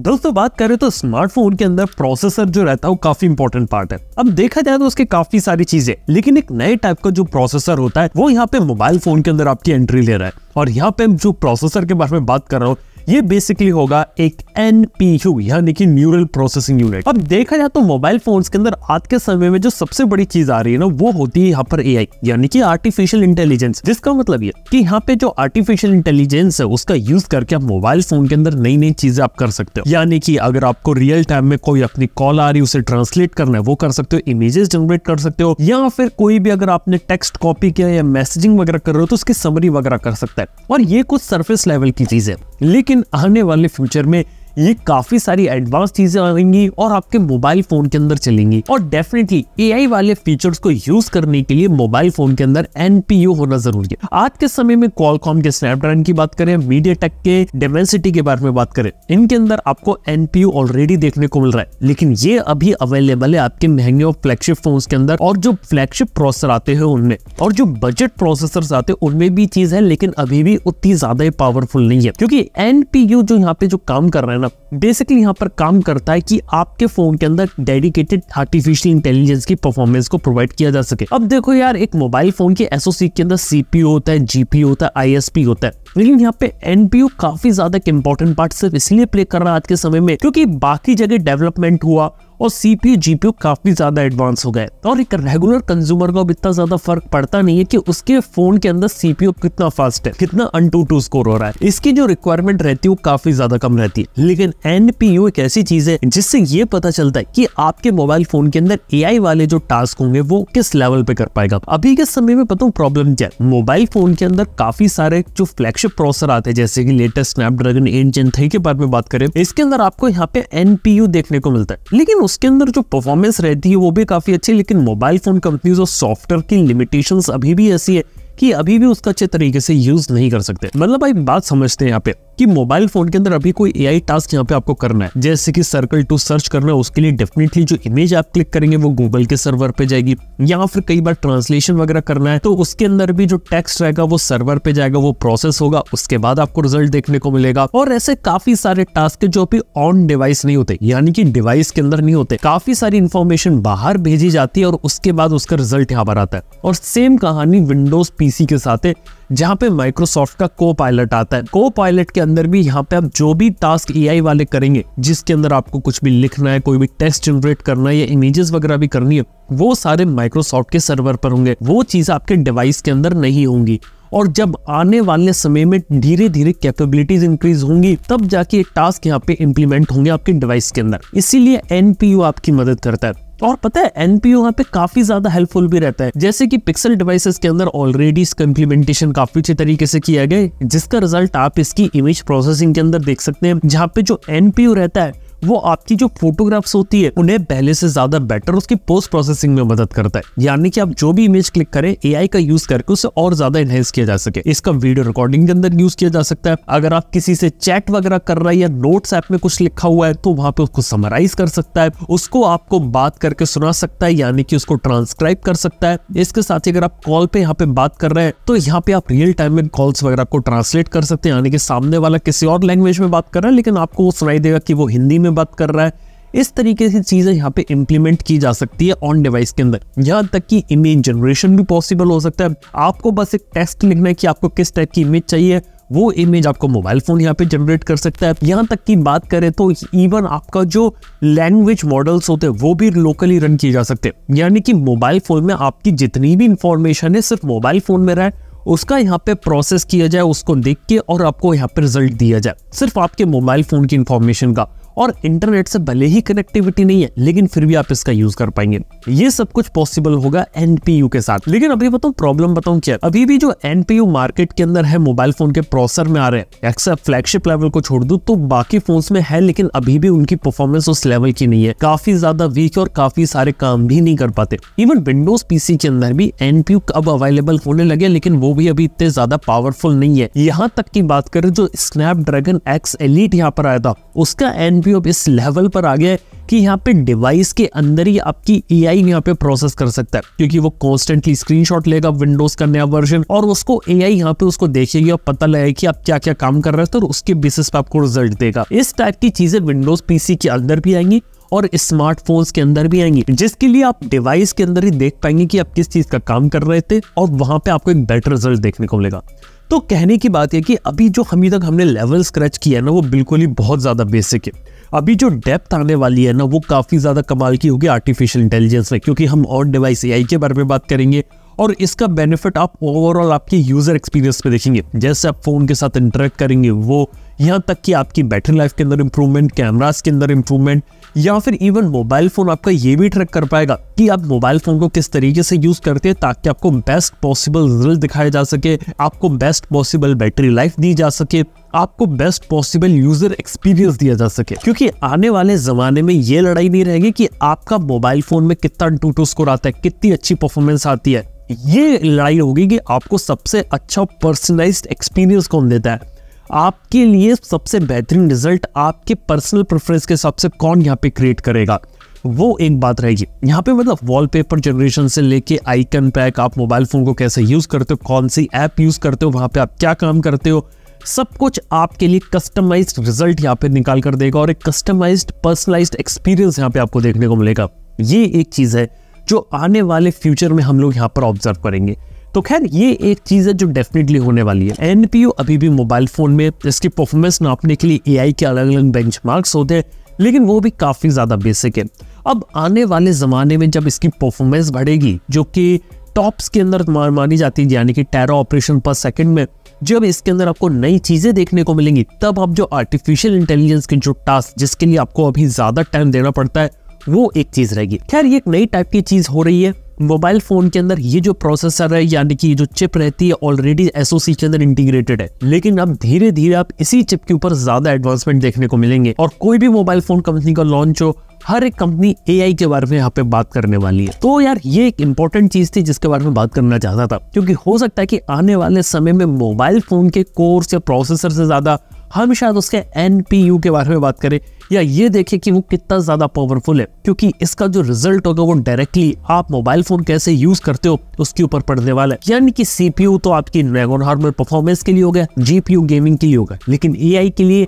दोस्तों बात करें तो स्मार्टफोन के अंदर प्रोसेसर जो रहता है वो काफी इंपॉर्टेंट पार्ट है अब देखा जाए तो उसके काफी सारी चीजें लेकिन एक नए टाइप का जो प्रोसेसर होता है वो यहाँ पे मोबाइल फोन के अंदर आपकी एंट्री ले रहा है और यहाँ पे जो प्रोसेसर के बारे में बात कर रहा हूँ ये बेसिकली होगा एक एन पी यू यानी कि न्यूरल प्रोसेसिंग यूनिट अब देखा जाए तो मोबाइल फोन्स के अंदर आज के समय में जो सबसे बड़ी चीज आ रही है ना वो होती है यहाँ पर एआई यानी कि आर्टिफिशियल इंटेलिजेंस जिसका मतलब ये कि यहाँ पे जो आर्टिफिशियल इंटेलिजेंस है उसका यूज करके आप मोबाइल फोन के अंदर नई नई चीजें आप कर सकते हो यानी कि अगर आपको रियल टाइम में कोई अपनी कॉल आ रही है उसे ट्रांसलेट करना है वो कर सकते हो इमेजेस जनरेट कर सकते हो या फिर कोई भी अगर आपने टेक्स्ट कॉपी किया या मैसेजिंग वगैरह कर रहे हो तो उसकी समरी वगैरह कर सकता है और ये कुछ सर्फेस लेवल की चीज है लेकिन लेकिन आने वाले फ्यूचर में ये काफी सारी एडवांस चीजें आएंगी और आपके मोबाइल फोन के अंदर चलेंगी और डेफिनेटली ए वाले फीचर्स को यूज करने के लिए मोबाइल फोन के अंदर एनपीयू होना जरूरी है आज के समय में कॉलकॉम के स्नैपड्रैगन की बात करें मीडिया टेक के डेमेंसिटी के बारे में बात करें इनके अंदर आपको एनपीयू ऑलरेडी देखने को मिल रहा है लेकिन ये अभी अवेलेबल है आपके महंगे और फ्लैगशिप फोन के अंदर और जो फ्लैगशिप प्रोसेसर आते हैं उनमें और जो बजट प्रोसेसर आते हैं उनमें भी चीज है लेकिन अभी भी उतनी ज्यादा पावरफुल नहीं है क्योंकि एनपीयू जो यहाँ पे जो काम कर रहे हैं डेवलप बेसिकली यहाँ पर काम करता है कि आपके फोन के अंदर डेडिकेटेड आर्टिफिशियल इंटेलिजेंस की परफॉर्मेंस को प्रोवाइड किया जा सके अब देखो यार एक मोबाइल फोन के एसओसी के अंदर सीपीओ होता है जीपीओ होता है आईएसपी होता है लेकिन यहाँ पे एनपीओ काफी ज्यादा इंपॉर्टेंट पार्ट सिर्फ इसलिए प्ले कर रहा है आज के समय में क्योंकि बाकी जगह डेवलपमेंट हुआ और सीपीयू जीपीयू काफ़ी ज़्यादा एडवांस हो गए और एक रेगुलर कंज्यूमर को अब इतना ज़्यादा फर्क पड़ता नहीं है कि उसके फ़ोन के अंदर सीपीयू कितना फास्ट है कितना अन टू टू स्कोर हो रहा है इसकी जो रिक्वायरमेंट रहती है वो काफ़ी ज़्यादा कम रहती है लेकिन एनपीयू एक ऐसी चीज़ है जिससे ये पता चलता है की आपके मोबाइल फ़ोन के अंदर ए वाले जो टास्क होंगे वो किस लेवल पे कर पाएगा अभी के समय में पता प्रॉब्लम क्या है मोबाइल फ़ोन के अंदर काफ़ी सारे जो फ्लैगशिप प्रोसेसर आते हैं जैसे की latest Snapdragon eight gen three के बारे में बात करें इसके अंदर आपको यहाँ पे एनपीयू देखने को मिलता है लेकिन उसके अंदर जो परफॉर्मेंस रहती है वो भी काफ़ी अच्छी लेकिन मोबाइल फ़ोन कंपनीज और सॉफ्टवेयर की लिमिटेशंस अभी भी ऐसी है कि अभी भी उसका अच्छे तरीके से यूज़ नहीं कर सकते मतलब भाई बात समझते हैं यहाँ पे कि मोबाइल फोन के अंदर अभी कोई एआई टास्क यहाँ पे आपको करना है जैसे कि सर्कल टू सर्च करना है उसके लिए डेफिनेटली जो इमेज आप क्लिक करेंगे वो गूगल के सर्वर पे जाएगी या फिर कई बार ट्रांसलेशन वगैरह करना है तो उसके अंदर भी जो टेक्स्ट रहेगा वो सर्वर पे जाएगा वो प्रोसेस होगा उसके बाद आपको रिजल्ट देखने को मिलेगा और ऐसे काफी सारे टास्क जो अभी ऑन डिवाइस नहीं होते यानी कि डिवाइस के अंदर नहीं होते काफी सारी इन्फॉर्मेशन बाहर भेजी जाती है और उसके बाद उसका रिजल्ट यहाँ पर आता है और सेम कहानी विंडोज पीसी के साथ है जहाँ पे माइक्रोसॉफ्ट का को पायलट आता है को पायलट के अंदर भी यहाँ पे आप जो भी टास्क ए वाले करेंगे जिसके अंदर आपको कुछ भी लिखना है कोई भी टेस्ट जनरेट करना है या इमेजेस वगैरह भी करनी है वो सारे माइक्रोसॉफ्ट के सर्वर पर होंगे वो चीज आपके डिवाइस के अंदर नहीं होंगी और जब आने वाले समय में धीरे धीरे कैपेबिलिटीज इंक्रीज होंगी तब जाके एक टास्क यहाँ पे इम्प्लीमेंट होंगे आपके डिवाइस के अंदर इसीलिए एनपीयू आपकी मदद करता है और पता है एनपीयू यहाँ पे काफी ज्यादा हेल्पफुल भी रहता है जैसे कि पिक्सल डिवाइसेस के अंदर ऑलरेडी इसका इम्प्लीमेंटेशन काफी अच्छे तरीके से किया गया जिसका रिजल्ट आप इसकी इमेज प्रोसेसिंग के अंदर देख सकते हैं जहाँ पे जो एनपीयू रहता है वो आपकी जो फोटोग्राफ्स होती है उन्हें पहले से ज्यादा बेटर उसकी पोस्ट प्रोसेसिंग में मदद करता है यानी कि आप जो भी इमेज क्लिक करें एआई का यूज करके उसे और ज्यादा एनहेंस किया जा सके इसका वीडियो रिकॉर्डिंग के अंदर यूज किया जा सकता है अगर आप किसी से चैट वगैरह कर रहे हैं या नोट्स ऐप में कुछ लिखा हुआ है तो वहां पे उसको समराइज कर सकता है उसको आपको बात करके सुना सकता है यानी कि उसको ट्रांसक्राइब कर सकता है इसके साथ ही अगर आप कॉल पे यहाँ पे बात कर रहे हैं तो यहाँ पे आप रियल टाइम में कॉल्स वगैरह को ट्रांसलेट कर सकते हैं यानी कि सामने वाला किसी और लैंग्वेज में बात कर रहा है लेकिन आपको वो सुनाई देगा कि वो हिंदी में में बात कर रहा है इस तरीके की चीज़ें यहाँ पे इम्प्लीमेंट की जा सकती है ऑन डिवाइस के अंदर यहाँ तक कि इमेज जनरेशन भी पॉसिबल हो सकता है आपको बस एक टेस्ट लिखना है कि आपको किस टाइप की इमेज चाहिए वो इमेज आपको मोबाइल फोन यहाँ पे जनरेट कर सकता है यहाँ तक की बात करें तो इवन आपका जो लैंग्वेज मॉडल्स होते हैं वो भी लोकली रन किए जा सकते हैं यानी कि मोबाइल फोन में आपकी जितनी भी इंफॉर्मेशन है सिर्फ मोबाइल फोन में रहे उसका यहाँ पे प्रोसेस किया जाए उसको देख के और आपको यहाँ पे रिजल्ट दिया जाए सिर्फ आपके मोबाइल फोन की इंफॉर्मेशन का और इंटरनेट से भले ही कनेक्टिविटी नहीं है लेकिन फिर भी आप इसका यूज कर पाएंगे ये सब कुछ पॉसिबल होगा एनपीयू के साथ लेकिन अभी बताऊँ प्रॉब्लम बताऊँ क्या अभी भी जो एनपीयू मार्केट के अंदर है मोबाइल फोन के प्रोसेसर में आ रहे हैं एक्सेप्ट फ्लैगशिप लेवल को छोड़ दू तो बाकी फोन में है लेकिन अभी भी उनकी परफॉर्मेंस उस लेवल की नहीं है काफी ज्यादा वीक और काफी सारे काम भी नहीं कर पाते इवन विंडोज पीसी के अंदर भी एनपीयू अब अवेलेबल होने लगे लेकिन वो भी अभी इतने ज्यादा पावरफुल नहीं है यहाँ तक की बात करें जो स्नैप ड्रैगन एक्स एलिट यहाँ पर आया था उसका एन भी अब इस लेवल पर आ गया है कि यहाँ पे डिवाइस के अंदर ही आपकी ए आई यहाँ पे प्रोसेस कर सकता है क्योंकि वो कॉन्स्टेंटली स्क्रीनशॉट लेगा विंडोज का नया वर्जन और उसको ए आई यहाँ पे उसको देखेगी और पता लगेगा कि आप क्या क्या काम कर रहे थे और उसके बेसिस पे आपको रिजल्ट देगा इस टाइप की चीजें विंडोज पीसी के अंदर भी आएंगी और स्मार्टफोन्स के अंदर भी आएंगी जिसके लिए आप डिवाइस के अंदर ही देख पाएंगे कि आप किस चीज का काम कर रहे थे और वहां पे आपको एक बेटर रिजल्ट देखने को मिलेगा तो कहने की बात है कि अभी जो हमी तक हमने लेवल स्क्रैच किया है ना वो बिल्कुल ही बहुत ज्यादा बेसिक है अभी जो डेप्थ आने वाली है ना वो काफ़ी ज़्यादा कमाल की होगी आर्टिफिशियल इंटेलिजेंस में क्योंकि हम और डिवाइस ए के बारे में बात करेंगे और इसका बेनिफिट आप ओवरऑल आपके यूज़र एक्सपीरियंस पे देखेंगे जैसे आप फ़ोन के साथ इंटरेक्ट करेंगे वो यहाँ तक कि आपकी बैटरी लाइफ के अंदर इम्प्रूवमेंट कैमरास के अंदर इम्प्रूवमेंट या फिर इवन मोबाइल फ़ोन आपका ये भी ट्रैक कर पाएगा कि आप मोबाइल फ़ोन को किस तरीके से यूज़ करते हैं ताकि आपको बेस्ट पॉसिबल रिजल्ट दिखाया जा सके आपको बेस्ट पॉसिबल बैटरी लाइफ दी जा सके आपको बेस्ट पॉसिबल यूजर एक्सपीरियंस दिया जा सके क्योंकि आने वाले जमाने में ये लड़ाई नहीं रहेगी कि आपका मोबाइल फ़ोन में कितना टूटो स्कोर आता है कितनी अच्छी परफॉर्मेंस आती है ये लड़ाई होगी कि आपको सबसे अच्छा पर्सनलाइज्ड एक्सपीरियंस कौन देता है आपके लिए सबसे बेहतरीन रिजल्ट आपके पर्सनल प्रेफरेंस के हिसाब से कौन यहाँ पे क्रिएट करेगा वो एक बात रहेगी यहाँ पे मतलब वॉलपेपर जनरेशन से लेके आइकन पैक आप मोबाइल फ़ोन को कैसे यूज़ करते हो कौन सी ऐप यूज़ करते हो वहाँ पे आप क्या काम करते हो सब कुछ आपके लिए कस्टमाइज रिजल्ट यहाँ पे निकाल कर देगा और एक कस्टमाइज पर्सनलाइज एक्सपीरियंस यहाँ पे आपको देखने को मिलेगा ये एक चीज़ है जो आने वाले फ्यूचर में हम लोग यहाँ पर ऑब्जर्व करेंगे तो खैर ये एक चीज़ है जो डेफिनेटली होने वाली है एनपीओ अभी भी मोबाइल फ़ोन में इसकी परफॉर्मेंस नापने के लिए ए के अलग अलग बेंच होते हैं लेकिन वो भी काफ़ी ज़्यादा बेसिक है अब आने वाले ज़माने में जब इसकी परफॉर्मेंस बढ़ेगी जो कि टॉप्स के अंदर मानी जाती है यानी कि टेरा ऑपरेशन पर सेकंड में जब इसके अंदर आपको नई चीज़ें देखने को मिलेंगी तब आप जो आर्टिफिशियल इंटेलिजेंस के जो टास्क जिसके लिए आपको अभी ज़्यादा टाइम देना पड़ता है वो एक चीज़ रहेगी खैर ये एक नई टाइप की चीज़ हो रही है मोबाइल फ़ोन के अंदर ये जो प्रोसेसर है यानी कि जो चिप रहती है ऑलरेडी एसओसी के अंदर इंटीग्रेटेड है लेकिन अब धीरे धीरे आप इसी चिप के ऊपर ज़्यादा एडवांसमेंट देखने को मिलेंगे और कोई भी मोबाइल फ़ोन कंपनी का लॉन्च हो हर एक कंपनी ए के बारे में यहाँ पे बात करने वाली है तो यार ये एक इंपॉर्टेंट चीज थी जिसके बारे में बात करना चाहता था क्योंकि हो सकता है कि आने वाले समय में मोबाइल फोन के कोर्स या प्रोसेसर से ज्यादा हम हाँ, शायद उसके एन के बारे में बात करें या ये देखें कि वो कितना ज़्यादा पावरफुल है क्योंकि इसका जो रिजल्ट होगा वो डायरेक्टली आप मोबाइल फ़ोन कैसे यूज़ करते हो उसके ऊपर पड़ने वाला है यानी कि सीपीयू तो आपकी ड्रैगन हार्मर परफॉर्मेंस के लिए होगा जीपीयू गेमिंग के लिए होगा लेकिन ए के लिए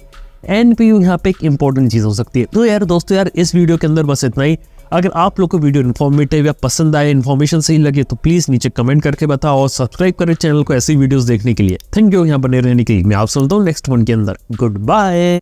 एनपीयू यहाँ पे एक इम्पोर्टेंट चीज़ हो सकती है तो यार दोस्तों यार इस वीडियो के अंदर बस इतना ही अगर आप लोग को वीडियो इन्फॉर्मेटिव या पसंद आए इन्फॉर्मेशन सही लगे तो प्लीज़ नीचे कमेंट करके बताओ और सब्सक्राइब करें चैनल को ऐसी वीडियोस देखने के लिए थैंक यू यहाँ बने रहने के लिए मैं आप सुनता हूँ नेक्स्ट वन के अंदर गुड बाय